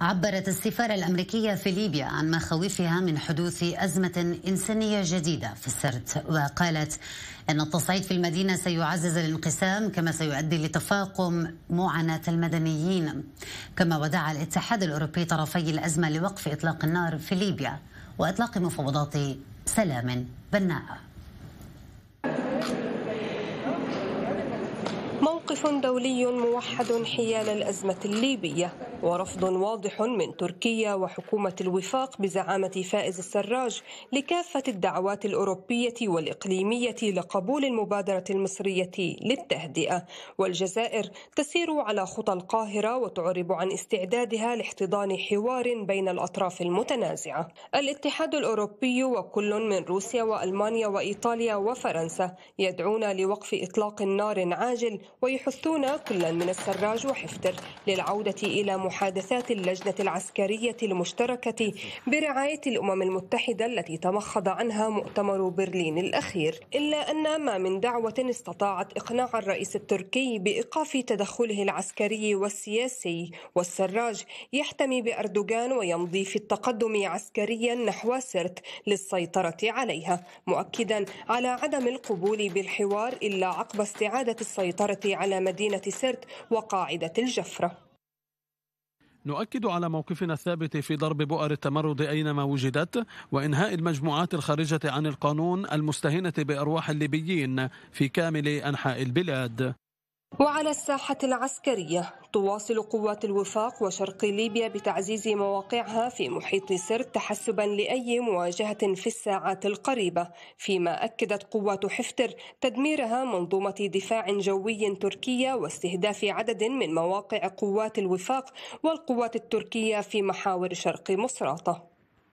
عبرت السفارة الأمريكية في ليبيا عن مخاوفها من حدوث أزمة إنسانية جديدة في السرد وقالت أن التصعيد في المدينة سيعزز الانقسام كما سيؤدي لتفاقم معاناة المدنيين كما ودع الاتحاد الأوروبي طرفي الأزمة لوقف إطلاق النار في ليبيا وإطلاق مفاوضات سلام بناء موقف دولي موحد حيال الأزمة الليبية ورفض واضح من تركيا وحكومة الوفاق بزعامة فائز السراج لكافة الدعوات الأوروبية والإقليمية لقبول المبادرة المصرية للتهدئة والجزائر تسير على خطى القاهرة وتعرب عن استعدادها لاحتضان حوار بين الأطراف المتنازعة الاتحاد الأوروبي وكل من روسيا وألمانيا وإيطاليا وفرنسا يدعون لوقف إطلاق نار عاجل ويحاول يحثون كلا من السراج وحفتر للعودة إلى محادثات اللجنة العسكرية المشتركة برعاية الأمم المتحدة التي تمخض عنها مؤتمر برلين الأخير إلا أن ما من دعوة استطاعت إقناع الرئيس التركي بإيقاف تدخله العسكري والسياسي والسراج يحتمي بأردوغان ويمضي في التقدم عسكريا نحو سرت للسيطرة عليها مؤكدا على عدم القبول بالحوار إلا عقب استعادة السيطرة على على مدينة سرت وقاعدة الجفرة نؤكد على موقفنا الثابت في ضرب بؤر التمرد اينما وجدت وانهاء المجموعات الخارجه عن القانون المستهينة بارواح الليبيين في كامل انحاء البلاد وعلى الساحة العسكرية تواصل قوات الوفاق وشرق ليبيا بتعزيز مواقعها في محيط سرت تحسبا لأي مواجهة في الساعات القريبة فيما أكدت قوات حفتر تدميرها منظومة دفاع جوي تركية واستهداف عدد من مواقع قوات الوفاق والقوات التركية في محاور شرق مصراتة